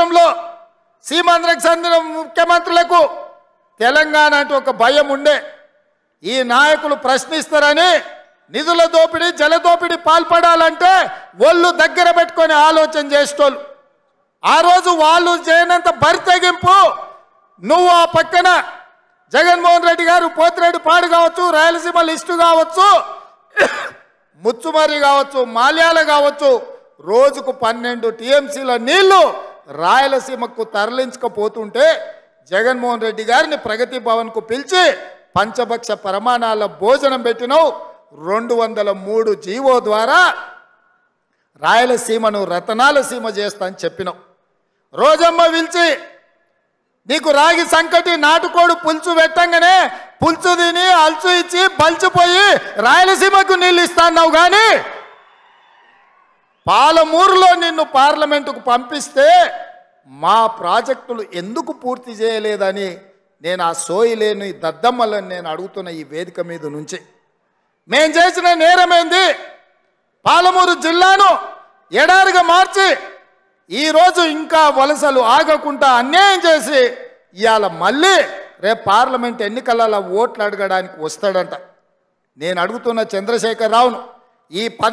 రాష్ట్రంలో సీమాంధ్రకు చెందిన ముఖ్యమంత్రులకు తెలంగాణ అంటే ఒక భయం ఉండే ఈ నాయకులు ప్రశ్నిస్తారని నిధుల దోపిడీ జల దోపిడీ పాల్పడాలంటే ఒళ్ళు దగ్గర పెట్టుకొని ఆలోచన చేసేటోళ్ళు ఆ రోజు వాళ్ళు చేయనంత బరితెగింపు నువ్వు ఆ పక్కన జగన్మోహన్ రెడ్డి గారు పోతిరెడ్డి పాడు కావచ్చు రాయలసీమ లిస్టు కావచ్చు ముచ్చుమరి కావచ్చు మాల్యాల కావచ్చు రోజుకు పన్నెండు టీఎంసీల నీళ్లు రాయలసీమకు తరలించకపోతుంటే జగన్మోహన్ రెడ్డి గారిని ప్రగతి భవన్కు పిలిచి పంచభక్ష ప్రమాణాల భోజనం పెట్టినవు రెండు వందల మూడు జీవో ద్వారా రాయలసీమను రతనాల సీమ చేస్తా అని చెప్పినావు రోజమ్మ పిలిచి నీకు రాగి సంకటి నాటుకోడు పులుచు పెట్టంగానే పులుచు తిని అల్చు ఇచ్చి బలిచిపోయి రాయలసీమకు నీళ్ళు ఇస్తాన్నావు కానీ పాలమూరులో నిన్ను పార్లమెంటుకు పంపిస్తే మా ప్రాజెక్టులు ఎందుకు పూర్తి చేయలేదని నేను ఆ లేని దద్దమ్మలను నేను అడుగుతున్న ఈ వేదిక మీద నుంచి మేం చేసిన నేరమేంది పాలమూరు జిల్లాను ఎడారిగా మార్చి ఈరోజు ఇంకా వలసలు ఆగకుండా అన్యాయం చేసి ఇవాళ మళ్ళీ రేపు పార్లమెంట్ ఎన్నికలలో ఓట్లు అడగడానికి వస్తాడంట నేను అడుగుతున్న చంద్రశేఖరరావును ఈ